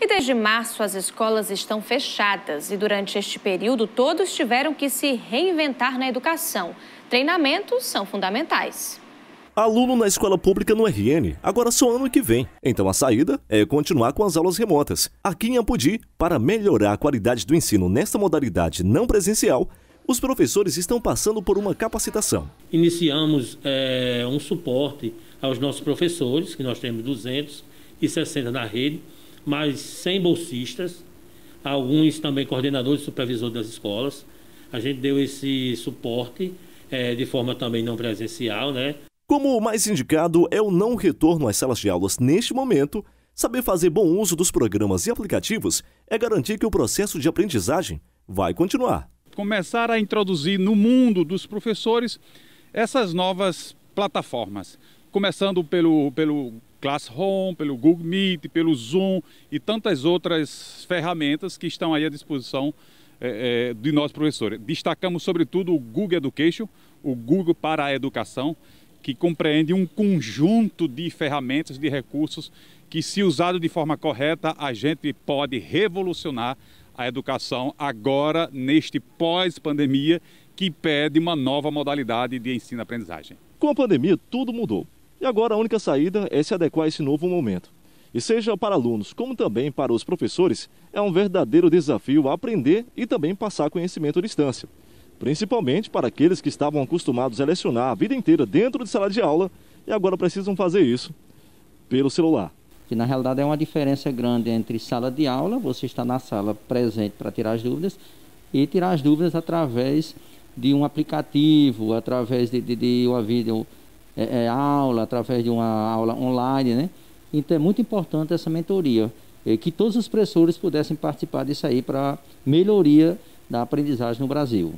E desde março as escolas estão fechadas e durante este período todos tiveram que se reinventar na educação. Treinamentos são fundamentais. Aluno na escola pública no RN, agora só ano que vem. Então a saída é continuar com as aulas remotas. Aqui em Apodi, para melhorar a qualidade do ensino nesta modalidade não presencial, os professores estão passando por uma capacitação. Iniciamos é, um suporte aos nossos professores, que nós temos 260 na rede, mais 100 bolsistas, alguns também coordenadores e supervisores das escolas. A gente deu esse suporte é, de forma também não presencial, né? Como o mais indicado é o não retorno às salas de aulas neste momento, saber fazer bom uso dos programas e aplicativos é garantir que o processo de aprendizagem vai continuar. Começar a introduzir no mundo dos professores essas novas plataformas, começando pelo, pelo Classroom, pelo Google Meet, pelo Zoom e tantas outras ferramentas que estão aí à disposição é, é, de nós professores. Destacamos sobretudo o Google Education, o Google para a Educação, que compreende um conjunto de ferramentas, de recursos que, se usado de forma correta, a gente pode revolucionar a educação agora, neste pós-pandemia, que pede uma nova modalidade de ensino-aprendizagem. Com a pandemia, tudo mudou. E agora a única saída é se adequar a esse novo momento. E seja para alunos como também para os professores, é um verdadeiro desafio aprender e também passar conhecimento à distância. Principalmente para aqueles que estavam acostumados a lecionar a vida inteira dentro de sala de aula e agora precisam fazer isso pelo celular. Que na realidade é uma diferença grande entre sala de aula, você está na sala presente para tirar as dúvidas, e tirar as dúvidas através de um aplicativo, através de, de, de uma vídeo é, é, aula, através de uma aula online, né? Então é muito importante essa mentoria, é, que todos os professores pudessem participar disso aí para melhoria da aprendizagem no Brasil.